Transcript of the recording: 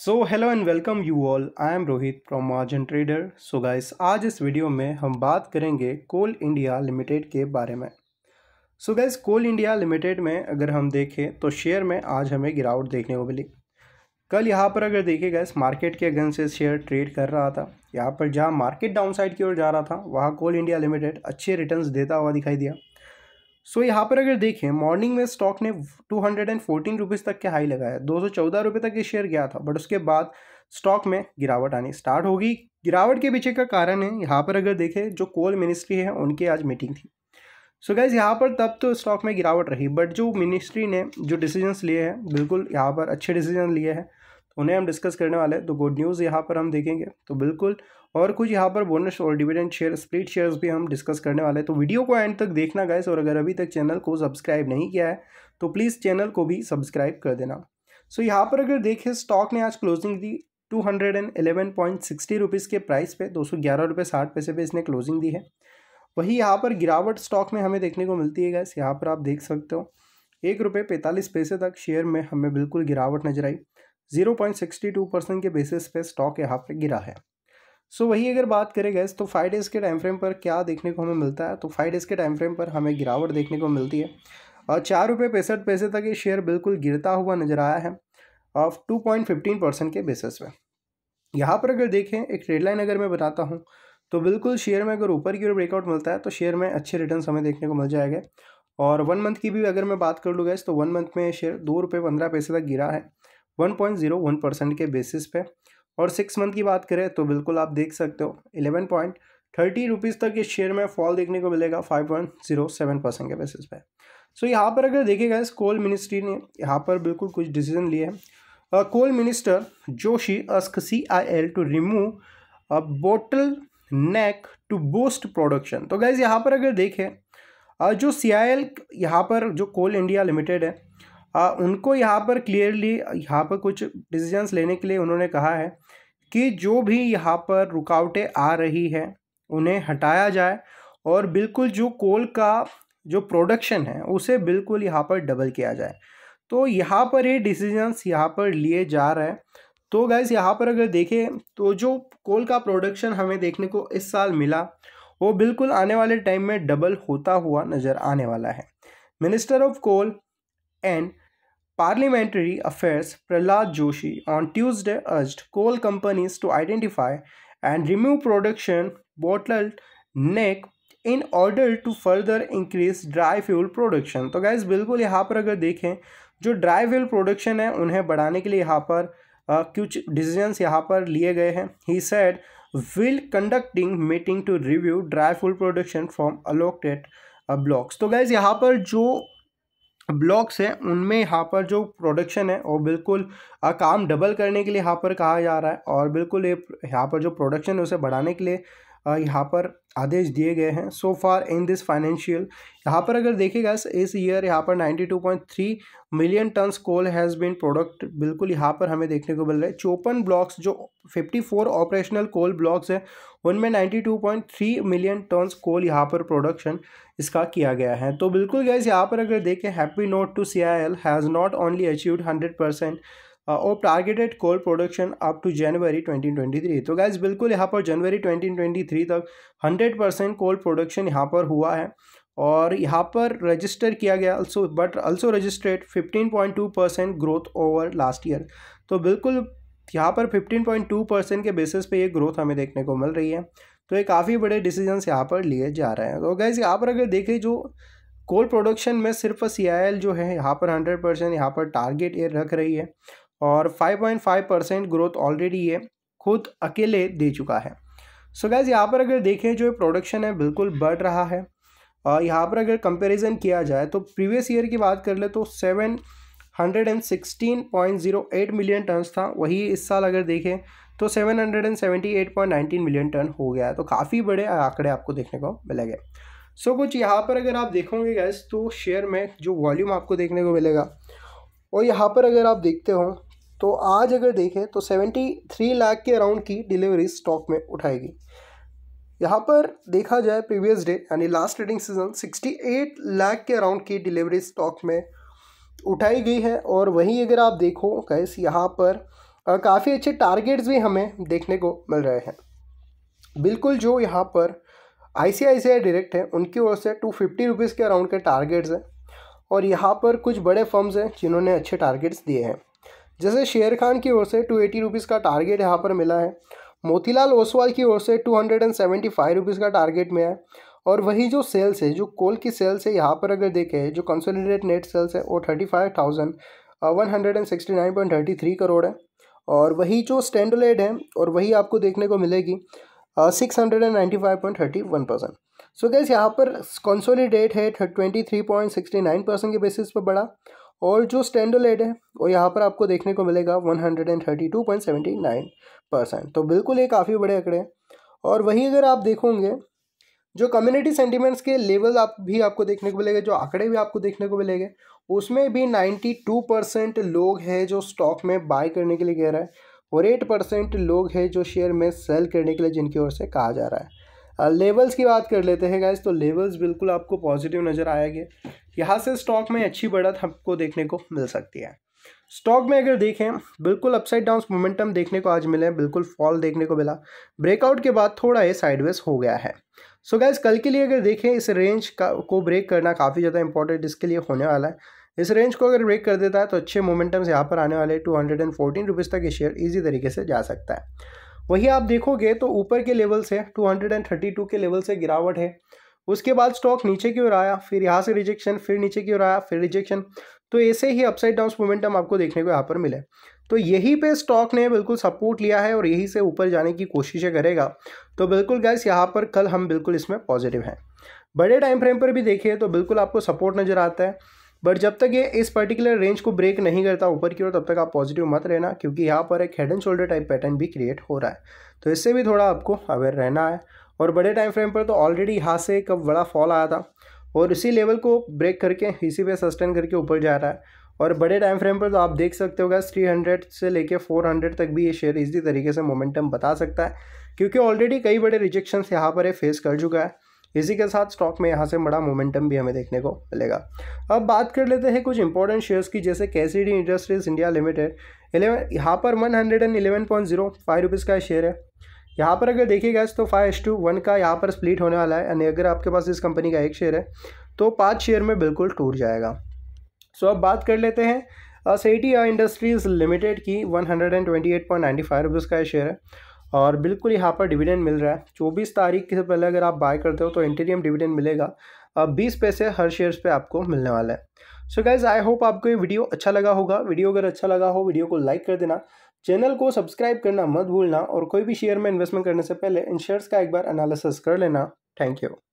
so hello and welcome you all I am Rohit from margin trader so guys आज इस video में हम बात करेंगे कोल इंडिया लिमिटेड के बारे में so guys coal India limited में अगर हम देखें तो शेयर में आज हमें गिरावट देखने को मिली कल यहाँ पर अगर देखे गैस मार्केट के अगेंस्ट से शेयर ट्रेड कर रहा था यहाँ पर जहाँ मार्केट डाउनसाइड की ओर जा रहा था वहाँ कोल इंडिया लिमिटेड अच्छे रिटर्न्स देता हुआ दिखाई दिया सो यहाँ पर अगर देखें मॉर्निंग में स्टॉक ने two hundred and fourteen rupees तक के हाई लगाया दो सौ चौदह रुपये तक ये शेयर गया था बट उसके बाद स्टॉक में गिरावट आनी स्टार्ट होगी गिरावट के पीछे का कारण है यहाँ पर अगर देखें जो कोल मिनिस्ट्री है उनकी आज मीटिंग थी सो गैस यहाँ पर तब तो स्टॉक में गिरावट रही बट जो मिनिस्ट्री ने जो डिसीजन लिए हैं बिल्कुल यहाँ पर अच्छे डिसीजन लिए हैं उन्हें हम डिस्कस करने वाले हैं तो गुड न्यूज़ यहाँ पर हम देखेंगे तो बिल्कुल और कुछ यहाँ पर बोनस और डिविडेंड शेयर स्प्लिट शेयर्स भी हम डिस्कस करने वाले हैं तो वीडियो को एंड तक देखना गाइस और अगर अभी तक चैनल को सब्सक्राइब नहीं किया है तो प्लीज़ चैनल को भी सब्सक्राइब कर देना सो यहाँ पर अगर देखें स्टॉक ने आज क्लोजिंग दी two hundred and eleven point sixty rupees के प्राइस पे दो सौ ग्यारह रुपये साठ पैसे पे इसने क्लोजिंग दी है वही यहाँ पर गिरावट स्टॉक में हमें देखने को मिलती है गैस यहाँ पर आप देख सकते हो एक रुपये पैंतालीस पैसे तक शेयर में हमें बिल्कुल गिरावट नजर आई zero point sixty two percent के बेसिस पे स्टॉक यहाँ पे गिरा है सो so, वही अगर बात करें गैस तो फाइव डेज़ के टाइम फ्रेम पर क्या देखने को हमें मिलता है तो फाइव डेज़ के टाइम फ्रेम पर हमें गिरावट देखने को मिलती है और चार रुपये पैंसठ पैसे तक ये शेयर बिल्कुल गिरता हुआ नजर आया है of two point fifteen percent के बेसिस पे यहाँ पर अगर देखें एक ट्रेड लाइन अगर मैं बताता हूँ तो बिल्कुल शेयर में अगर ऊपर की ओर ब्रेकआउट मिलता है तो शेयर में अच्छे रिटर्न हमें देखने को मिल जाएगा और वन मंथ की भी अगर मैं बात कर लूँ गैस तो वन मंथ में शेयर दो रुपये पंद्रह पैसे तक गिरा है 1.01 परसेंट के बेसिस पे और सिक्स मंथ की बात करें तो बिल्कुल आप देख सकते हो इलेवन पॉइंट थर्टी रुपीज़ तक इस शेयर में फॉल देखने को मिलेगा five point zero seven percent के बेसिस पे सो so, यहाँ पर अगर देखेगा इस कोल मिनिस्ट्री ने यहाँ पर बिल्कुल कुछ डिसीजन लिए हैं coal minister Joshi ask C I L to remove a bottleneck to boost production तो गैज़ यहाँ पर अगर देखें जो सी आई एल यहाँ पर जो कोल इंडिया लिमिटेड है आ, उनको यहाँ पर क्लियरली यहाँ पर कुछ डिसीजंस लेने के लिए उन्होंने कहा है कि जो भी यहाँ पर रुकावटें आ रही हैं उन्हें हटाया जाए और बिल्कुल जो कोल का जो प्रोडक्शन है उसे बिल्कुल यहाँ पर डबल किया जाए तो यहाँ पर ये यह डिसीजंस यहाँ पर लिए जा रहे हैं तो गैस यहाँ पर अगर देखें तो जो कोल का प्रोडक्शन हमें देखने को इस साल मिला वो बिल्कुल आने वाले टाइम में डबल होता हुआ नज़र आने वाला है minister of coal and parliamentary affairs Pralhad Joshi on Tuesday urged coal companies to identify and remove production bottleneck in order to further increase dry fuel production तो गैस बिल्कुल यहाँ पर अगर देखें जो ड्राई फ्यूल प्रोडक्शन है उन्हें बढ़ाने के लिए यहाँ पर आ, कुछ डिसीजंस यहाँ पर लिए गए हैं he said will conducting meeting to review dry fuel production from allocated blocks तो गैस यहाँ पर जो ब्लॉक्स हैं उनमें यहाँ पर जो प्रोडक्शन है वो बिल्कुल काम डबल करने के लिए यहाँ पर कहा जा रहा है और बिल्कुल ये यहाँ पर जो प्रोडक्शन है उसे बढ़ाने के लिए यहाँ पर आदेश दिए गए हैं सो फार इन दिस फाइनेंशियल यहाँ पर अगर देखेगा इस ईयर यहाँ पर ninety two point three million tons coal has been product बिल्कुल यहाँ पर हमें देखने को मिल रहा है चौपन ब्लॉक्स जो fifty four operational coal blocks हैं उनमें ninety two point three million tons coal यहाँ पर प्रोडक्शन इसका किया गया है तो बिल्कुल गैस यहाँ पर अगर देखें happy note to C I L has not only achieve hundred percent और targeted coal production up to January 2023 तो गैस बिल्कुल यहाँ पर जनवरी 2023 तक 100 परसेंट कोल प्रोडक्शन यहाँ पर हुआ है और यहाँ पर रजिस्टर किया गया also but also registered 15.2 percent growth over last year तो बिल्कुल यहाँ पर 15.2 परसेंट के बेसिस पे ये ग्रोथ हमें देखने को मिल रही है तो ये काफ़ी बड़े डिसीजन यहाँ पर लिए जा रहे हैं तो गैस यहाँ पर अगर देखें जो कोल प्रोडक्शन में सिर्फ सी जो है यहाँ पर हंड्रेड परसेंट यहाँ पर टारगेट ये रख रही है और 5.5 परसेंट ग्रोथ ऑलरेडी ये खुद अकेले दे चुका है सो so गैज़ यहाँ पर अगर देखें जो प्रोडक्शन है बिल्कुल बढ़ रहा है और यहाँ पर अगर कंपैरिजन किया जाए तो प्रीवियस ईयर की बात कर ले तो seven hundred and sixteen point zero eight million tons था वही इस साल अगर देखें तो seven hundred and seventy eight point nineteen million ton हो गया है तो काफ़ी बड़े आंकड़े आपको देखने को मिलेंगे सो कुछ यहाँ पर अगर आप देखोगे गैस तो शेयर में जो वॉल्यूम आपको देखने को मिलेगा और यहाँ पर अगर आप देखते हो तो आज अगर देखें तो सेवेंटी थ्री लाख के अराउंड की डिलीवरी स्टॉक में उठाएगी यहाँ पर देखा जाए प्रीवियस डे यानी last trading season sixty eight lakh के अराउंड की डिलीवरी स्टॉक में उठाई गई है और वहीं अगर आप देखो कैस यहाँ पर काफ़ी अच्छे टारगेट्स भी हमें देखने को मिल रहे हैं बिल्कुल जो यहाँ पर आई सी आई सी आई डायरेक्ट है उनकी ओर से टू फिफ्टी रुपीज़ के अराउंड के टारगेट्स हैं और यहाँ पर कुछ बड़े फर्म्स हैं जिन्होंने अच्छे टारगेट्स दिए हैं जैसे शेर खान की ओर से टू एटी रुपीज़ का टारगेट यहाँ पर मिला है मोतीलाल ओसवाल की ओर से two hundred and seventy five rupees का टारगेट में है और वही जो सेल्स है जो कोल की सेल्स है यहाँ पर अगर देखें जो कंसोलिडेट नेट सेल्स है वो thirty five thousand one hundred and sixty nine point thirty three crore है और वही जो स्टैंडर्ड है और वही आपको देखने को मिलेगी six hundred and ninety five point thirty one percent so guys यहाँ पर कंसोलिडेट है twenty three point sixty nine percent के बेसिस पर बढ़ा और जो स्टैंडर्ड लेड है वो यहाँ पर आपको देखने को मिलेगा one hundred and thirty two point seventy nine percent तो बिल्कुल ये काफ़ी बड़े आंकड़े हैं और वही अगर आप देखोगे जो कम्युनिटी सेंटीमेंट्स के लेवल आप भी आपको देखने को मिलेगा जो आंकड़े भी आपको देखने को मिलेंगे उसमें भी नाइन्टी टू परसेंट लोग हैं जो स्टॉक में बाय करने के लिए कह रहा है और एट परसेंट लोग हैं जो शेयर में सेल करने के लिए जिनकी ओर से कहा जा रहा है लेवल्स की बात कर लेते हैं गाइज तो लेवल्स बिल्कुल आपको पॉजिटिव नज़र आएंगे यहाँ से स्टॉक में अच्छी बढ़त हमको देखने को मिल सकती है स्टॉक में अगर देखें बिल्कुल अपसाइड डाउन मोमेंटम देखने को आज मिले बिल्कुल फॉल देखने को मिला ब्रेकआउट के बाद थोड़ा ये साइडवेज हो गया है सो so गैस कल के लिए अगर देखें इस रेंज का को ब्रेक करना काफ़ी ज़्यादा इंपॉर्टेंट इसके लिए होने वाला है इस रेंज को अगर ब्रेक कर देता है तो अच्छे मोमेंटम्स यहाँ पर आने वाले two hundred and fourteen rupees तक ये शेयर ईजी तरीके से जा सकता है वही आप देखोगे तो ऊपर के लेवल से 232 के लेवल से गिरावट है उसके बाद स्टॉक नीचे की ओर आया फिर यहाँ से रिजेक्शन फिर नीचे की ओर आया फिर रिजेक्शन तो ऐसे ही अपसाइड डाउन मोमेंटम आपको देखने को यहाँ पर मिले तो यही पे स्टॉक ने बिल्कुल सपोर्ट लिया है और यही से ऊपर जाने की कोशिशें करेगा तो बिल्कुल गैस यहाँ पर कल हम बिल्कुल इसमें पॉजिटिव हैं बड़े टाइम फ्रेम पर भी देखिए तो बिल्कुल आपको सपोर्ट नज़र आता है बट जब तक ये इस पर्टिकुलर रेंज को ब्रेक नहीं करता ऊपर की ओर तब तक आप पॉजिटिव मत रहना क्योंकि यहाँ पर एक head and shoulder type pattern भी क्रिएट हो रहा है तो इससे भी थोड़ा आपको अवेयर रहना है और बड़े टाइम फ्रेम पर तो ऑलरेडी यहाँ से कब बड़ा फॉल आया था और इसी लेवल को ब्रेक करके इसी पे सस्टेन करके ऊपर जा रहा है और बड़े टाइम फ्रेम पर तो आप देख सकते होगा थ्री हंड्रेड से लेके फोर हंड्रेड तक भी ये शेयर इसी तरीके से मोमेंटम बता सकता है क्योंकि ऑलरेडी कई बड़े रिजेक्शन यहाँ पर फेस कर चुका है इसी के साथ स्टॉक में यहाँ से बड़ा मोमेंटम भी हमें देखने को मिलेगा अब बात कर लेते हैं कुछ इंपॉर्टेंट शेयर्स की जैसे कैसीडी इंडस्ट्रीज इंडिया लिमिटेड एलेवन यहाँ पर one hundred and eleven point zero five rupees का शेयर है यहाँ पर अगर देखिएगा तो फाइव एस टू वन का यहाँ पर स्प्लिट होने वाला है यानी अगर आपके पास इस कंपनी का एक शेयर है तो पाँच शेयर में बिल्कुल टूट जाएगा सो अब बात कर लेते हैं सेटी इंडस्ट्रीज लिमिटेड की one hundred and twenty eight point ninety five rupees का शेयर है और बिल्कुल यहाँ पर डिविडेंड मिल रहा है चौबीस तारीख से पहले अगर आप बाय करते हो तो इंटीरियम डिविडेंड मिलेगा अब बीस पैसे हर शेयर्स पे आपको मिलने वाला है सो गाइज आई होप आपको ये वीडियो अच्छा लगा होगा वीडियो अगर अच्छा लगा हो वीडियो को लाइक कर देना चैनल को सब्सक्राइब करना मत भूलना और कोई भी शेयर में इन्वेस्टमेंट करने से पहले इन शेयर्स का एक बार एनालिसिस कर लेना थैंक यू